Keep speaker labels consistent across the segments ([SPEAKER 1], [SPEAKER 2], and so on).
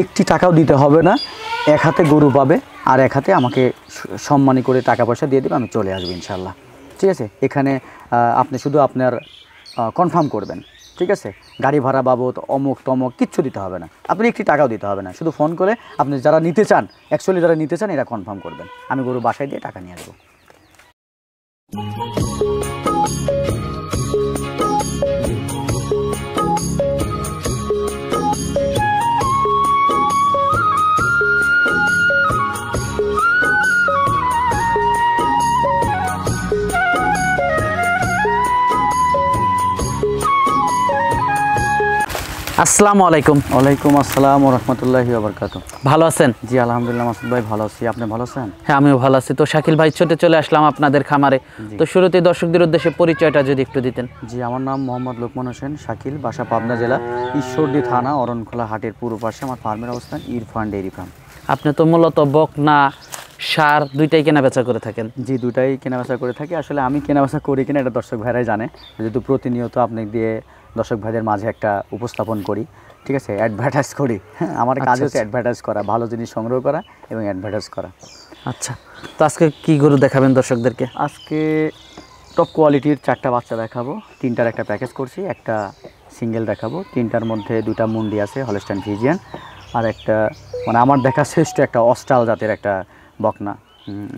[SPEAKER 1] একটি টাকাও দিতে হবে না এক হাতে গরু পাবে আর এক হাতে আমাকে সম্মানী করে টাকা পয়সা দিয়ে দেবে আমি চলে আসবো ইনশাল্লাহ ঠিক আছে এখানে আপনি শুধু আপনার কনফার্ম করবেন ঠিক আছে গাড়ি ভাড়া বাবদ অমুক তমক কিচ্ছু দিতে হবে না আপনি একটি টাকাও দিতে হবে না শুধু ফোন করে আপনি যারা নিতে চান অ্যাকচুয়ালি যারা নিতে চান এরা কনফার্ম করবেন আমি গরু বাসায় দিয়ে টাকা নিয়ে আসবো আসসালামু আলাইকুম ওয়ালাইকুম আসসালাম রহমতুল্লাহি বারকাত ভালো আছেন জি আলহামদুলিল্লাহ মাসুদ ভাই ভালো আছি আপনি ভালো আছেন হ্যাঁ আমিও ভালো আছি তো শাকিল ভাই ছোটে চলে আসলাম আপনাদের খামারে তো শুরুতে দর্শকদের উদ্দেশ্যে পরিচয়টা যদি একটু দিতেন জি আমার নাম মোহাম্মদ লোকমান হোসেন শাকিল বাসা পাবনা জেলা ঈশ্বরদী থানা অরণখোলা হাটের পূর্ব পাশে আমার ফার্মের অবস্থান ইরফান ডেইরি ফার্ম আপনি তো মূলত বকনা সার দুইটাই কেনাবেচা করে থাকেন জি দুটাই কেনাবেচা করে থাকি আসলে আমি কেনাবেচা করি কিনা এটা দর্শক ভাইরাই জানে যেহেতু প্রতিনিয়ত আপনি দিয়ে দর্শক ভাইদের মাঝে একটা উপস্থাপন করি ঠিক আছে অ্যাডভার্টাইজ করি হ্যাঁ আমার কাজ আচ্ছা, হচ্ছে অ্যাডভার্টাইজ আচ্ছা। করা ভালো জিনিস সংগ্রহ করা এবং অ্যাডভার্টাইজ করা আচ্ছা তো আজকে কী গরু দেখাবেন দর্শকদেরকে আজকে টপ কোয়ালিটির চারটা বাচ্চা দেখাবো তিনটার একটা প্যাকেজ করছি একটা সিঙ্গেল দেখাবো তিনটার মধ্যে দুটা মুন্ডি আছে হলস্টান ফিজিয়ান আর একটা মানে আমার দেখা শ্রেষ্ঠ একটা অস্টাল জাতের একটা বকনা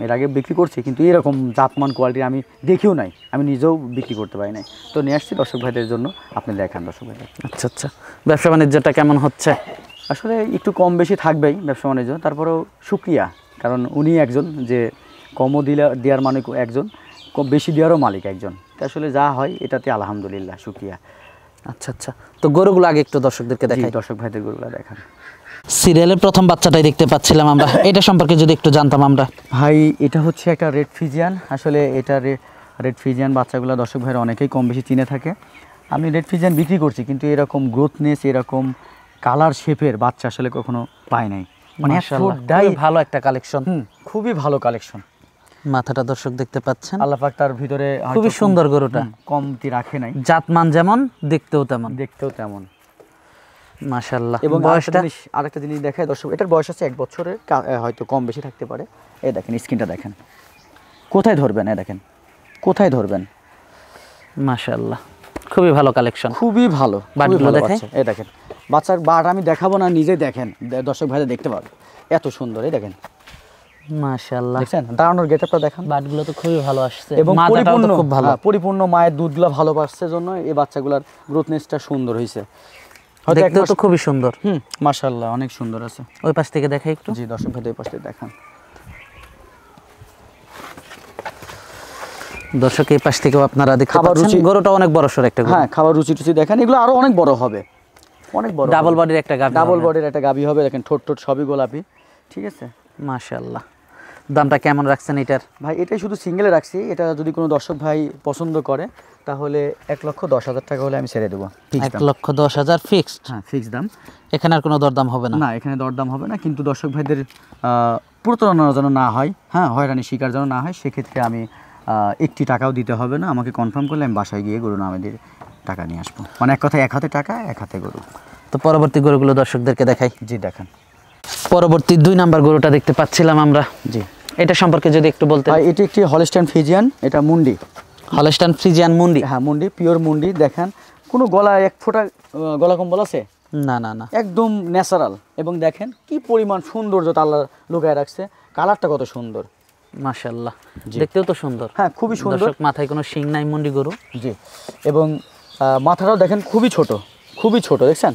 [SPEAKER 1] এর আগে বিক্রি করছি কিন্তু এরকম জাপমান কোয়ালিটি আমি দেখিও নাই আমি নিজেও বিক্রি করতে পারি নাই তো নিয়ে আসছি দর্শক ভাইদের জন্য আপনি দেখান দর্শক ভাইদের আচ্ছা আচ্ছা ব্যবসা বাণিজ্যটা কেমন হচ্ছে আসলে একটু কম বেশি থাকবেই ব্যবসা বাণিজ্য তারপরেও সুক্রিয়া কারণ উনি একজন যে কমও দিলা দেওয়ার মানে একজন কম বেশি দেওয়ারও মালিক একজন আসলে যা হয় এটাতে আলহামদুলিল্লাহ সুক্রিয়া আচ্ছা আচ্ছা তো গরুগুলো আগে একটু দর্শকদেরকে দেখি দর্শক ভাইদের গরুগুলো দেখান সিরিয়ালের প্রথম বাচ্চাটাই দেখতে পাচ্ছিলাম আমরা এটা সম্পর্কে যদি একটু জানতাম আমরা ভাই এটা হচ্ছে একটা রেড ফিজিয়ান আসলে এটা রেড ফিজিয়ান বাচ্চাগুলো দর্শক ভাইয়ের অনেকেই কম বেশি চিনে থাকে আমি রেড ফিজিয়ান বিক্রি করছি কিন্তু এরকম গ্রোথনেস এরকম কালার শেপের বাচ্চা আসলে কখনো পায় নাই মানে ভালো একটা কালেকশন খুবই ভালো কালেকশন মাথাটা দর্শক দেখতে পাচ্ছেন আল্লাপাক তার ভিতরে খুবই সুন্দর গরুটা কমতি রাখে নাই জাতমান যেমন দেখতেও তেমন দেখতেও তেমন মাশাল্লাহ এবং বয়সটা আরেকটা জিনিস দেখায় দর্শক এটার বয়স আছে এক বছরের হয়তো কম বেশি থাকতে পারে এই দেখেন স্কিনটা দেখেন কোথায় ধরবেন এ দেখেন কোথায় ধরবেন মাশাল্লাহ খুবই ভালো কালেকশন খুবই ভালো দেখেন এ দেখেন বাচ্চার আমি দেখাবো না নিজে দেখেন দর্শক ভাইরা দেখতে পাবে এত সুন্দর এই দেখেন দাঁড়ানোর দেখেন খুবই ভালো আসছে হ্যাঁ, পরিপূর্ণ মায়ের দুধগুলো ভালো পাচ্ছে জন্য এই বাচ্চাগুলোর গ্রোথনেসটা সুন্দর হয়েছে দেখতে তো খুবই সুন্দর হুম মাশাআল্লাহ অনেক সুন্দর আছে ওই পাশ থেকে দেখাই একটু জি দর্শক ভাই ওই পাশ থেকে দেখান দর্শক এই পাশ থেকেও আপনারা দেখতে রুচি গরুটা অনেক বড় সর একটা হ্যাঁ খাবার রুচি টুচি দেখেন এগুলো আরো অনেক বড় হবে অনেক বড় ডাবল বডির একটা গাবি ডাবল বডির একটা গাবি হবে দেখেন ঠোঁট ঠোঁট সবই গোলাপি ঠিক আছে মাশাআল্লাহ দামটা কেমন রাখছেন এটার ভাই এটাই শুধু সিঙ্গেলে রাখছি এটা যদি কোনো দর্শক ভাই পছন্দ করে তাহলে এক লক্ষ দশ হাজার টাকা হলে আমি ছেড়ে দেবো এক লক্ষ দশ হাজার ফিক্সড হ্যাঁ ফিক্সড দাম এখানে আর কোনো দরদাম হবে না না এখানে দরদাম হবে না কিন্তু দর্শক ভাইদের প্রতারণা যেন না হয় হ্যাঁ হয়রানি শিকার যেন না হয় সেক্ষেত্রে আমি একটি টাকাও দিতে হবে না আমাকে কনফার্ম করলে আমি বাসায় গিয়ে গরু আমাদের টাকা নিয়ে আসবো মানে এক কথায় এক হাতে টাকা এক হাতে গরু তো পরবর্তী গরুগুলো দর্শকদেরকে দেখাই জি দেখান পরবর্তী দুই নাম্বার গরুটা দেখতে পাচ্ছিলাম আমরা জি এটা সম্পর্কে যদি একটু বলতে এটি একটি হলস্টান ফ্রিজিয়ান এটা মুন্ডি হলস্টান ফ্রিজিয়ান মুন্ডি হ্যাঁ মুন্ডি পিওর মুন্ডি দেখেন কোনো গলা এক ফোঁটা গলা কম্বল আছে না না না একদম ন্যাচারাল এবং দেখেন কি পরিমাণ সৌন্দর্য আল্লাহ লুকায় রাখছে কালারটা কত সুন্দর মাসাল্লাহ দেখতেও তো সুন্দর হ্যাঁ খুবই সুন্দর মাথায় কোনো শিং নাই মুন্ডি গরু জি এবং মাথাটাও দেখেন খুবই ছোট খুবই ছোট দেখছেন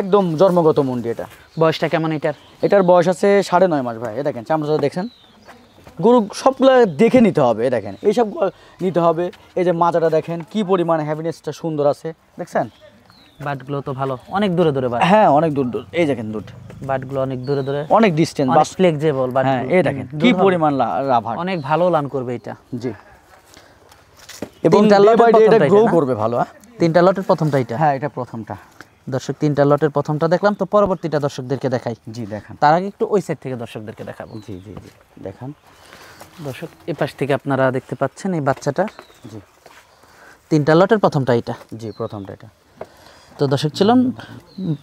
[SPEAKER 1] একদম জন্মগত মুন্ডি এটা বয়সটা কেমন এটার এটার বয়স আছে সাড়ে নয় মাস ভাই এ দেখেন চামড়া দেখছেন গরু সবগুলো দেখে নিতে হবে এ দেখেন এইসব নিতে হবে এই যে মাজাটা দেখেন কি পরিমাণ হ্যাপিনেসটা সুন্দর আছে দেখছেন বাটগুলো তো ভালো অনেক দূরে দূরে হ্যাঁ অনেক দূর দূর এই দেখেন দুধ বাটগুলো অনেক দূরে দূরে অনেক ডিস্টেন্স বাস ফ্লেক্সিবল বাট হ্যাঁ এই দেখেন কি পরিমাণ লাভার অনেক ভালো লান করবে এটা জি এবং এটা গ্রো করবে ভালো হ্যাঁ তিনটা লটের প্রথমটা এটা হ্যাঁ এটা প্রথমটা দর্শক তিনটা লটের প্রথমটা দেখলাম তো পরবর্তীটা দর্শকদেরকে দেখাই জি দেখান তার আগে একটু ওই সাইড থেকে দর্শকদেরকে দেখাবো জি জি জি দেখান দর্শক এ পাশ থেকে আপনারা দেখতে পাচ্ছেন এই বাচ্চাটা জি তিনটা লটের প্রথমটা এটা জি প্রথমটা এটা তো দর্শক ছিলাম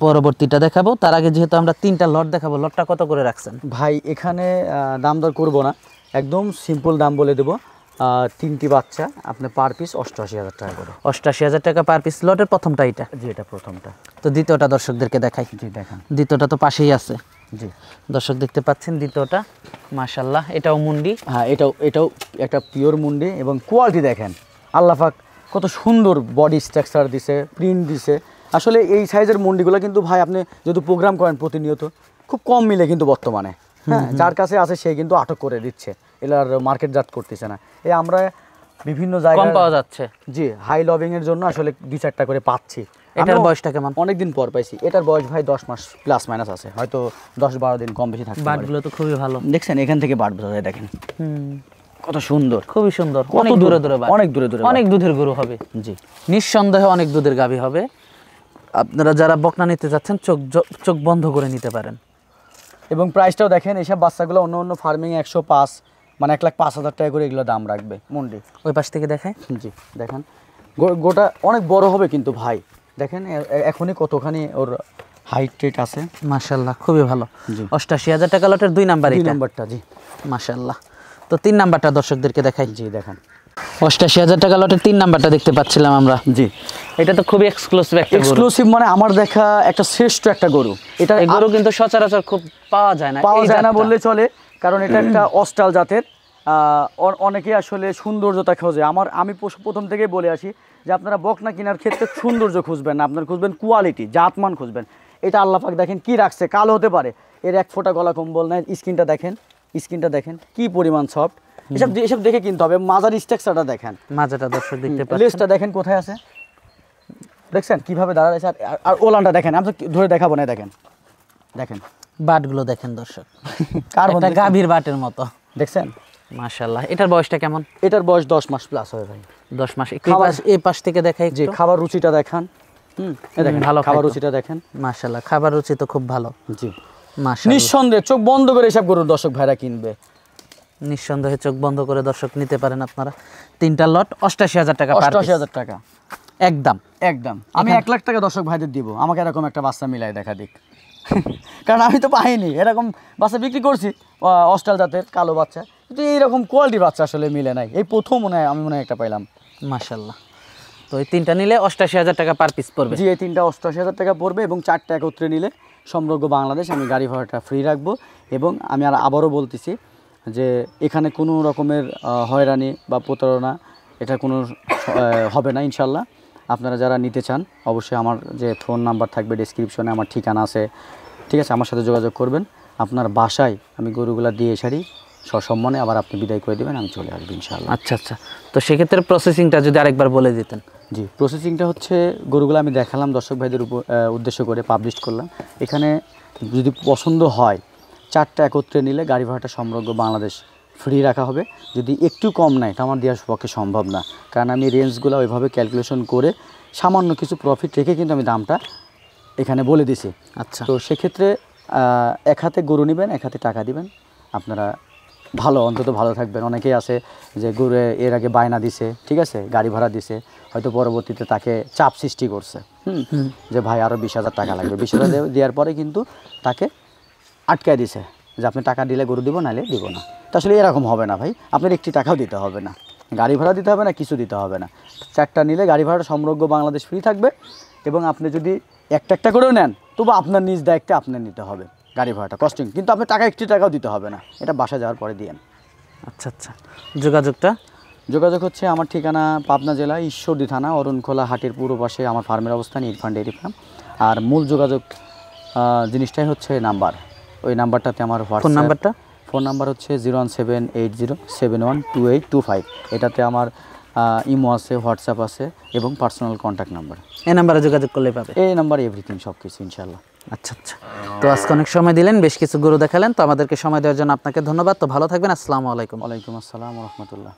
[SPEAKER 1] পরবর্তীটা দেখাবো তার আগে যেহেতু আমরা তিনটা লট দেখাবো লটটা কত করে রাখছেন ভাই এখানে দাম দর করবো না একদম সিম্পল দাম বলে দেবো তিনটি বাচ্চা আপনি পার পিস অষ্টআশি হাজার টাকা করে অষ্টআশি হাজার টাকা পার পিস লটের প্রথমটা এটা জি এটা প্রথমটা তো দ্বিতীয়টা দর্শকদেরকে দেখাই জি দেখান দ্বিতীয়টা তো পাশেই আছে জি দর্শক দেখতে পাচ্ছেন দ্বিতীয়টা মাশাল্লাহ এটাও মুন্ডি হ্যাঁ এটাও এটাও একটা পিওর মুন্ডি এবং কোয়ালিটি দেখেন আল্লাহাক কত সুন্দর বডি স্ট্রাকচার দিছে প্রিন্ট দিছে আসলে এই সাইজের মুন্ডিগুলো কিন্তু ভাই আপনি যদি প্রোগ্রাম করেন প্রতিনিয়ত খুব কম মিলে কিন্তু বর্তমানে হ্যাঁ যার কাছে আছে সে কিন্তু আটক করে দিচ্ছে এলার মার্কেট মার্কেটজাত করতেছে না এই আমরা বিভিন্ন জায়গায় পাওয়া যাচ্ছে জি হাই লভিং এর জন্য আসলে দুই চারটা করে পাচ্ছি এটার বয়সটা কেমন অনেকদিন পর পাইছি এটার বয়স ভাই দশ মাস প্লাস মাইনাস আছে হয়তো দশ বারো দিন কম বেশি থাকবে বাটগুলো তো খুবই ভালো দেখছেন এখান থেকে বাট বোঝা যায় দেখেন কত সুন্দর খুবই সুন্দর অনেক দূরে দূরে অনেক দূরে দূরে অনেক দুধের গরু হবে জি নিঃসন্দেহে অনেক দুধের গাভী হবে আপনারা যারা বকনা নিতে যাচ্ছেন চোখ চোখ বন্ধ করে নিতে পারেন এবং প্রাইসটাও দেখেন এইসব বাচ্চাগুলো অন্য অন্য ফার্মিং একশো পাঁচ মানে এক লাখ পাঁচ হাজার টাকা করে এগুলো দাম রাখবে মন্ডি ওই পাশ থেকে দেখায় জি দেখেন গোটা অনেক বড় হবে কিন্তু ভাই দেখেন এখনই কতখানি ওর হাইট রেট আছে মাশাল্লাহ খুবই ভালো জি অষ্টাশি হাজার টাকা লটের দুই নাম্বার এই নাম্বারটা জি মাশাল্লাহ তো তিন নাম্বারটা দর্শকদেরকে দেখাই জি দেখেন অষ্টাশি হাজার টাকা লটের তিন নাম্বারটা দেখতে পাচ্ছিলাম আমরা জি এটা তো খুবই এক্সক্লুসিভ একটা এক্সক্লুসিভ মানে আমার দেখা একটা শ্রেষ্ঠ একটা গরু এটা গরু কিন্তু সচরাচর খুব পাওয়া যায় না পাওয়া যায় না বললে চলে কারণ এটা একটা অস্টাল জাতের অনেকে আসলে সৌন্দর্যতা খোঁজে আমার আমি প্রথম থেকে বলে আসি যে আপনারা বকনা কেনার ক্ষেত্রে সৌন্দর্য খুঁজবেন না আপনারা খুঁজবেন কোয়ালিটি জাতমান খুঁজবেন এটা আল্লাপাক দেখেন কি রাখছে কালো হতে পারে এর এক ফোটা গলা কম্বল নেয় স্কিনটা দেখেন স্কিনটা দেখেন কি পরিমাণ সফট এসব এসব দেখে কিনতে হবে মাজার স্ট্রাকচারটা দেখেন মাজাটা দর্শক দেখতে লেসটা দেখেন কোথায় আছে দেখছেন কিভাবে দাঁড়ায় আর ওলানটা দেখেন আমি ধরে দেখাবো না দেখেন দেখেন বাটগুলো দেখেন দর্শক
[SPEAKER 2] একটা গাভীর
[SPEAKER 1] বাটের মতো দেখছেন মাশাল্লাহ এটার বয়সটা কেমন এটার বয়স দশ মাস প্লাস হবে ভাই দশ মাস এই পাশ থেকে দেখাই যে খাবার রুচিটা দেখান হুম ভালো খাবার রুচিটা দেখেন খাবার রুচি তো খুব ভালো জি নিঃসন্দেহে চোখ বন্ধ করে এসব গরুর দর্শক ভাইরা কিনবে নিঃসন্দেহে চোখ বন্ধ করে দর্শক নিতে পারেন আপনারা তিনটা লট অষ্টাশি হাজার টাকা অষ্টাশি হাজার টাকা একদম একদম আমি এক লাখ টাকা দর্শক ভাইদের দিব আমাকে এরকম একটা বাচ্চা মিলাই দেখা দিক কারণ আমি তো পাইনি এরকম বাচ্চা বিক্রি করছি অস্টাল জাতের কালো বাচ্চা কিন্তু এইরকম কোয়ালিটি বাচ্চা আসলে মিলে নাই এই প্রথম মনে হয় আমি মনে হয় একটা পাইলাম মাসাল্লাহ তো এই তিনটা নিলে অষ্টাশি হাজার টাকা পার পিস পড়বে জি এই তিনটা অষ্টাশি হাজার টাকা পড়বে এবং চারটা একত্রে নিলে সমগ্র বাংলাদেশ আমি গাড়ি ভাড়াটা ফ্রি রাখবো এবং আমি আর আবারও বলতেছি যে এখানে কোনো রকমের হয়রানি বা প্রতারণা এটা কোনো হবে না ইনশাল্লাহ আপনারা যারা নিতে চান অবশ্যই আমার যে ফোন নাম্বার থাকবে ডিসক্রিপশনে আমার ঠিকানা আছে ঠিক আছে আমার সাথে যোগাযোগ করবেন আপনার বাসায় আমি গরুগুলা দিয়ে সারি সসম্মানে আবার আপনি বিদায় করে দেবেন আমি চলে আসবো ইনশাআল্লাহ আচ্ছা আচ্ছা তো সেক্ষেত্রে প্রসেসিংটা যদি আরেকবার বলে দিতেন জি প্রসেসিংটা হচ্ছে গরুগুলো আমি দেখালাম দর্শক ভাইদের উপর উদ্দেশ্য করে পাবলিশ করলাম এখানে যদি পছন্দ হয় চারটা একত্রে নিলে গাড়ি ভাড়াটা সমগ্র বাংলাদেশ ফ্রি রাখা হবে যদি একটু কম নেয় এটা আমার দেওয়ার পক্ষে সম্ভব না কারণ আমি রেঞ্জগুলো ওইভাবে ক্যালকুলেশন করে সামান্য কিছু প্রফিট রেখে কিন্তু আমি দামটা এখানে বলে দিছি আচ্ছা তো সেক্ষেত্রে এক হাতে গরু নেবেন এক হাতে টাকা দিবেন আপনারা ভালো অন্তত ভালো থাকবেন অনেকেই আছে যে গরু এর আগে বায়না দিছে ঠিক আছে গাড়ি ভাড়া দিছে হয়তো পরবর্তীতে তাকে চাপ সৃষ্টি করছে হুম যে ভাই আরও বিশ হাজার টাকা লাগবে বিশ হাজার দেওয়ার পরে কিন্তু তাকে আটকায় দিছে যে আপনি টাকা দিলে গরু দিব নাহলে দিব না তো আসলে এরকম হবে না ভাই আপনার একটি টাকাও দিতে হবে না গাড়ি ভাড়া দিতে হবে না কিছু দিতে হবে না চারটা নিলে গাড়ি ভাড়া সমগ্র বাংলাদেশ ফ্রি থাকবে এবং আপনি যদি একটা একটা করেও নেন তবু আপনার নিজ দায়িত্বে আপনার নিতে হবে গাড়ি ভাড়াটা কস্টিং কিন্তু আপনি টাকা একটি টাকাও দিতে হবে না এটা বাসা যাওয়ার পরে দিয়েন আচ্ছা আচ্ছা যোগাযোগটা যোগাযোগ হচ্ছে আমার ঠিকানা পাবনা জেলা ঈশ্বরদী থানা অরুণখোলা হাটের পূর্ব পাশে আমার ফার্মের অবস্থান ইরফান ডেরি ফার্ম আর মূল যোগাযোগ জিনিসটাই হচ্ছে নাম্বার ওই নাম্বারটাতে আমার ফোন নাম্বারটা ফোন নাম্বার হচ্ছে zero one seven eight zero seven one two eight two five এটাতে আমার ইমো আছে হোয়াটসঅ্যাপ আছে এবং পার্সোনাল কন্ট্যাক্ট নাম্বার এই নাম্বারে যোগাযোগ করলে পাবে এই নাম্বার এভরিথিং সব কিছু ইনশাল্লাহ আচ্ছা আচ্ছা তো আজকে অনেক সময় দিলেন বেশ কিছু গুরু দেখালেন তো আমাদেরকে সময় দেওয়ার জন্য আপনাকে ধন্যবাদ তো ভালো থাকবেন আসসালামু আলাইকুম ওয়ালাইকুম আসসালাম রহমতুল্লাহ